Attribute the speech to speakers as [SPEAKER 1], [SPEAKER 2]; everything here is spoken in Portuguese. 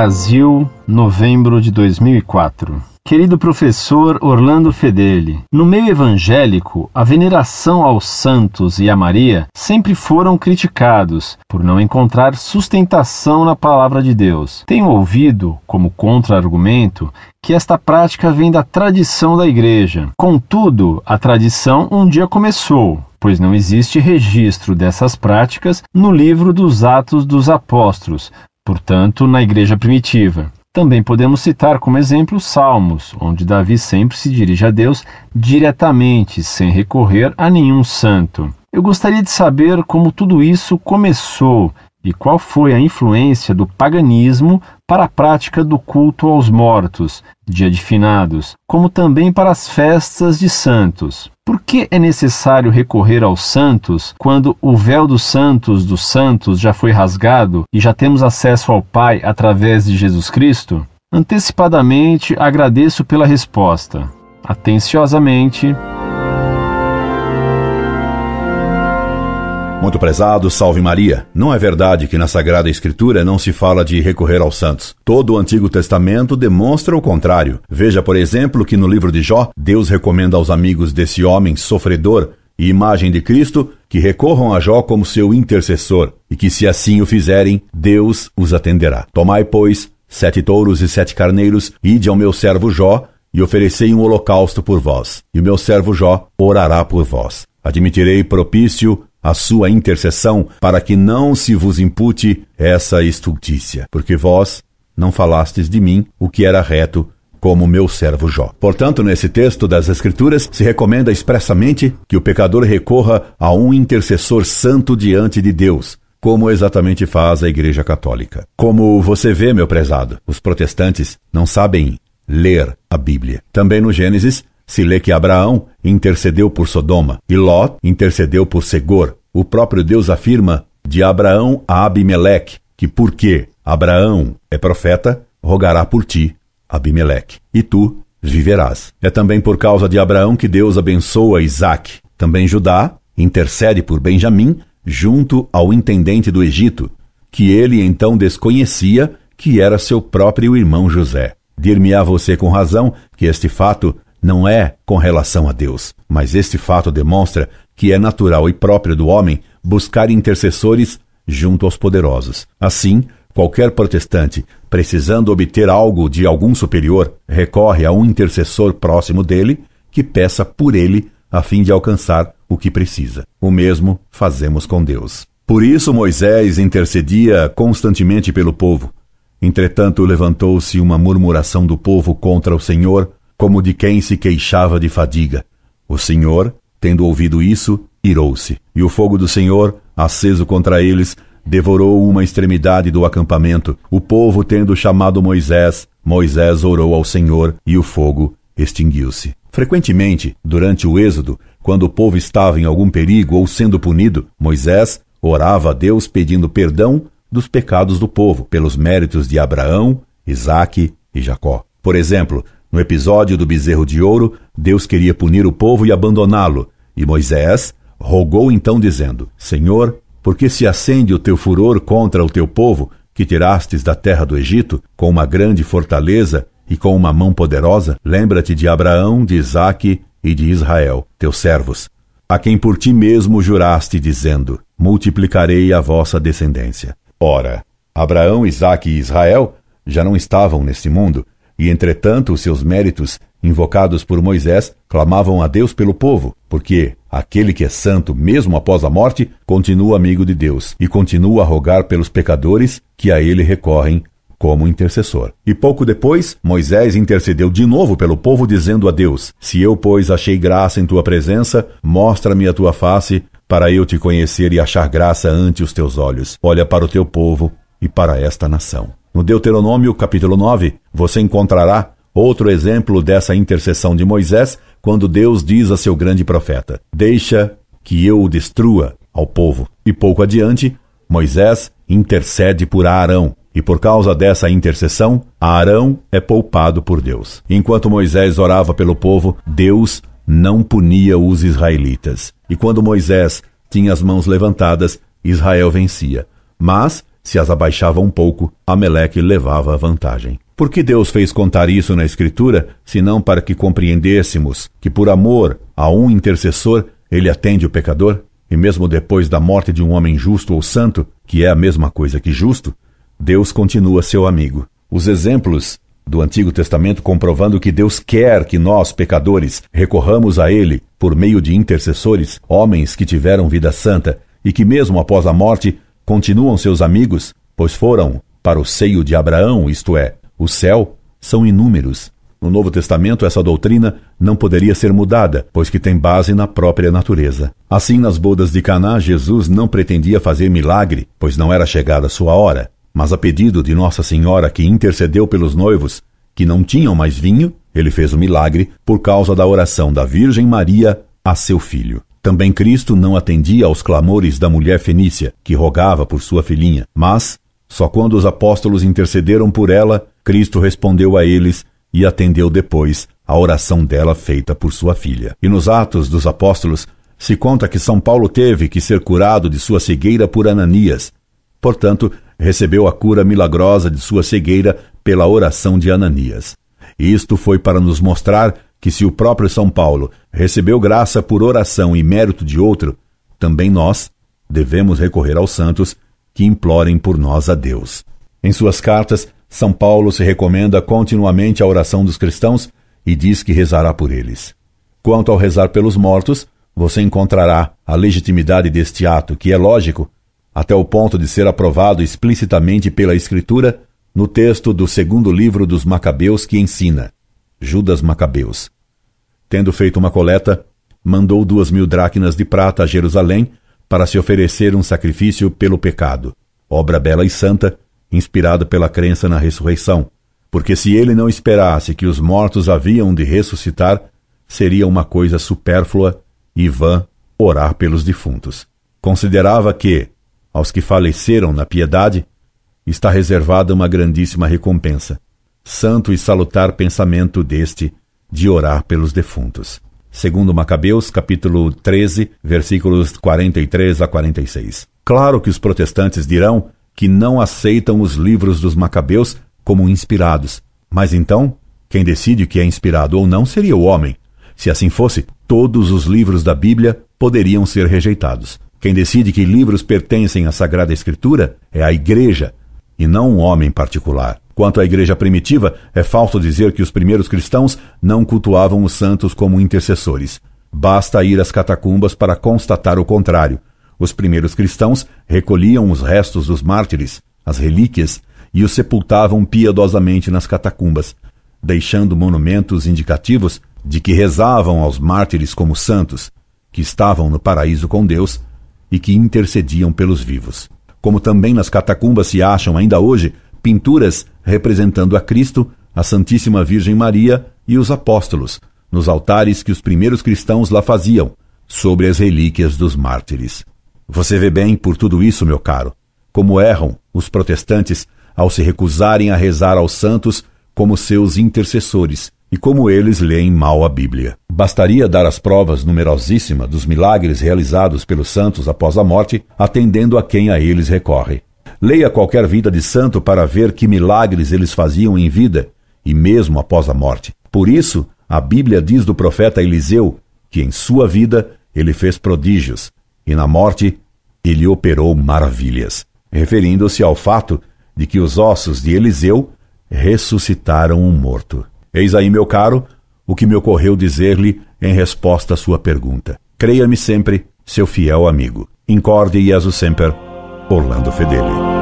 [SPEAKER 1] Brasil, novembro de 2004. Querido professor Orlando Fedeli, no meio evangélico, a veneração aos santos e a Maria sempre foram criticados por não encontrar sustentação na palavra de Deus. Tenho ouvido, como contra-argumento, que esta prática vem da tradição da igreja. Contudo, a tradição um dia começou, pois não existe registro dessas práticas no livro dos Atos dos Apóstolos, portanto, na igreja primitiva. Também podemos citar como exemplo os Salmos, onde Davi sempre se dirige a Deus diretamente, sem recorrer a nenhum santo. Eu gostaria de saber como tudo isso começou e qual foi a influência do paganismo para a prática do culto aos mortos, dia de finados, como também para as festas de santos. Por que é necessário recorrer aos santos quando o véu dos santos dos santos já foi rasgado e já temos acesso ao Pai através de Jesus Cristo? Antecipadamente agradeço pela resposta. Atenciosamente,
[SPEAKER 2] Muito prezado, salve Maria. Não é verdade que na Sagrada Escritura não se fala de recorrer aos santos. Todo o Antigo Testamento demonstra o contrário. Veja, por exemplo, que no livro de Jó, Deus recomenda aos amigos desse homem sofredor e imagem de Cristo que recorram a Jó como seu intercessor, e que se assim o fizerem, Deus os atenderá. Tomai, pois, sete touros e sete carneiros, ide ao meu servo Jó, e oferecei um holocausto por vós, e o meu servo Jó orará por vós. Admitirei propício a sua intercessão, para que não se vos impute essa estultícia, porque vós não falastes de mim o que era reto, como meu servo Jó. Portanto, nesse texto das Escrituras, se recomenda expressamente que o pecador recorra a um intercessor santo diante de Deus, como exatamente faz a Igreja Católica. Como você vê, meu prezado, os protestantes não sabem ler a Bíblia. Também no Gênesis, se lê que Abraão intercedeu por Sodoma e Ló intercedeu por Segor. O próprio Deus afirma de Abraão a Abimeleque que porque Abraão é profeta, rogará por ti, Abimeleque, e tu viverás. É também por causa de Abraão que Deus abençoa Isaac. Também Judá intercede por Benjamim junto ao intendente do Egito, que ele então desconhecia que era seu próprio irmão José. Dir-me-á você com razão que este fato não é com relação a Deus, mas este fato demonstra que é natural e próprio do homem buscar intercessores junto aos poderosos. Assim, qualquer protestante, precisando obter algo de algum superior, recorre a um intercessor próximo dele que peça por ele a fim de alcançar o que precisa. O mesmo fazemos com Deus. Por isso Moisés intercedia constantemente pelo povo. Entretanto, levantou-se uma murmuração do povo contra o Senhor como de quem se queixava de fadiga. O Senhor, tendo ouvido isso, irou-se, e o fogo do Senhor, aceso contra eles, devorou uma extremidade do acampamento. O povo, tendo chamado Moisés, Moisés orou ao Senhor, e o fogo extinguiu-se. Frequentemente, durante o Êxodo, quando o povo estava em algum perigo ou sendo punido, Moisés orava a Deus pedindo perdão dos pecados do povo, pelos méritos de Abraão, Isaque e Jacó. Por exemplo, no episódio do bezerro de ouro, Deus queria punir o povo e abandoná-lo, e Moisés rogou então, dizendo: Senhor, porque se acende o teu furor contra o teu povo, que tirastes da terra do Egito, com uma grande fortaleza e com uma mão poderosa, lembra-te de Abraão, de Isaque e de Israel, teus servos, a quem por ti mesmo juraste, dizendo: Multiplicarei a vossa descendência. Ora, Abraão, Isaque e Israel já não estavam neste mundo, e entretanto, os seus méritos, invocados por Moisés, clamavam a Deus pelo povo, porque aquele que é santo, mesmo após a morte, continua amigo de Deus e continua a rogar pelos pecadores que a ele recorrem como intercessor. E pouco depois, Moisés intercedeu de novo pelo povo, dizendo a Deus: Se eu, pois, achei graça em tua presença, mostra-me a tua face, para eu te conhecer e achar graça ante os teus olhos. Olha para o teu povo e para esta nação. No Deuteronômio, capítulo 9, você encontrará outro exemplo dessa intercessão de Moisés quando Deus diz a seu grande profeta: Deixa que eu o destrua ao povo. E pouco adiante, Moisés intercede por Arão. E por causa dessa intercessão, Arão é poupado por Deus. Enquanto Moisés orava pelo povo, Deus não punia os israelitas. E quando Moisés tinha as mãos levantadas, Israel vencia. Mas se as abaixava um pouco, Ameleque levava a vantagem. Por que Deus fez contar isso na Escritura, senão para que compreendêssemos que, por amor a um intercessor, ele atende o pecador? E mesmo depois da morte de um homem justo ou santo, que é a mesma coisa que justo, Deus continua seu amigo. Os exemplos do Antigo Testamento comprovando que Deus quer que nós, pecadores, recorramos a Ele por meio de intercessores, homens que tiveram vida santa e que, mesmo após a morte, continuam seus amigos, pois foram para o seio de Abraão, isto é, o céu, são inúmeros. No Novo Testamento, essa doutrina não poderia ser mudada, pois que tem base na própria natureza. Assim, nas bodas de Caná, Jesus não pretendia fazer milagre, pois não era chegada a sua hora. Mas a pedido de Nossa Senhora, que intercedeu pelos noivos, que não tinham mais vinho, ele fez o milagre por causa da oração da Virgem Maria a seu filho. Também Cristo não atendia aos clamores da mulher fenícia, que rogava por sua filhinha, mas só quando os apóstolos intercederam por ela, Cristo respondeu a eles e atendeu depois a oração dela feita por sua filha. E nos Atos dos Apóstolos se conta que São Paulo teve que ser curado de sua cegueira por Ananias. Portanto, recebeu a cura milagrosa de sua cegueira pela oração de Ananias. Isto foi para nos mostrar que se o próprio São Paulo recebeu graça por oração e mérito de outro, também nós devemos recorrer aos santos que implorem por nós a Deus. Em suas cartas, São Paulo se recomenda continuamente a oração dos cristãos e diz que rezará por eles. Quanto ao rezar pelos mortos, você encontrará a legitimidade deste ato, que é lógico, até o ponto de ser aprovado explicitamente pela Escritura no texto do segundo livro dos Macabeus que ensina: Judas Macabeus. Tendo feito uma coleta, mandou duas mil dracmas de prata a Jerusalém para se oferecer um sacrifício pelo pecado, obra bela e santa, inspirada pela crença na ressurreição, porque se ele não esperasse que os mortos haviam de ressuscitar, seria uma coisa supérflua e vã orar pelos defuntos. Considerava que, aos que faleceram na piedade, está reservada uma grandíssima recompensa, santo e salutar pensamento deste de orar pelos defuntos. Segundo Macabeus, capítulo 13, versículos 43 a 46. Claro que os protestantes dirão que não aceitam os livros dos Macabeus como inspirados. Mas então, quem decide que é inspirado ou não seria o homem. Se assim fosse, todos os livros da Bíblia poderiam ser rejeitados. Quem decide que livros pertencem à Sagrada Escritura é a Igreja, e não um homem particular. Quanto à igreja primitiva, é falso dizer que os primeiros cristãos não cultuavam os santos como intercessores. Basta ir às catacumbas para constatar o contrário. Os primeiros cristãos recolhiam os restos dos mártires, as relíquias, e os sepultavam piedosamente nas catacumbas, deixando monumentos indicativos de que rezavam aos mártires como santos, que estavam no paraíso com Deus e que intercediam pelos vivos como também nas catacumbas se acham ainda hoje pinturas representando a Cristo, a Santíssima Virgem Maria e os apóstolos, nos altares que os primeiros cristãos lá faziam, sobre as relíquias dos mártires. Você vê bem por tudo isso, meu caro, como erram os protestantes ao se recusarem a rezar aos santos como seus intercessores e como eles leem mal a Bíblia. Bastaria dar as provas numerosíssimas dos milagres realizados pelos santos após a morte, atendendo a quem a eles recorre. Leia qualquer vida de santo para ver que milagres eles faziam em vida e mesmo após a morte. Por isso, a Bíblia diz do profeta Eliseu que em sua vida ele fez prodígios e na morte ele operou maravilhas, referindo-se ao fato de que os ossos de Eliseu ressuscitaram um morto. Eis aí, meu caro, o que me ocorreu dizer-lhe em resposta à sua pergunta. Creia-me sempre, seu fiel amigo. Incorde Jesus Semper, Orlando Fedeli.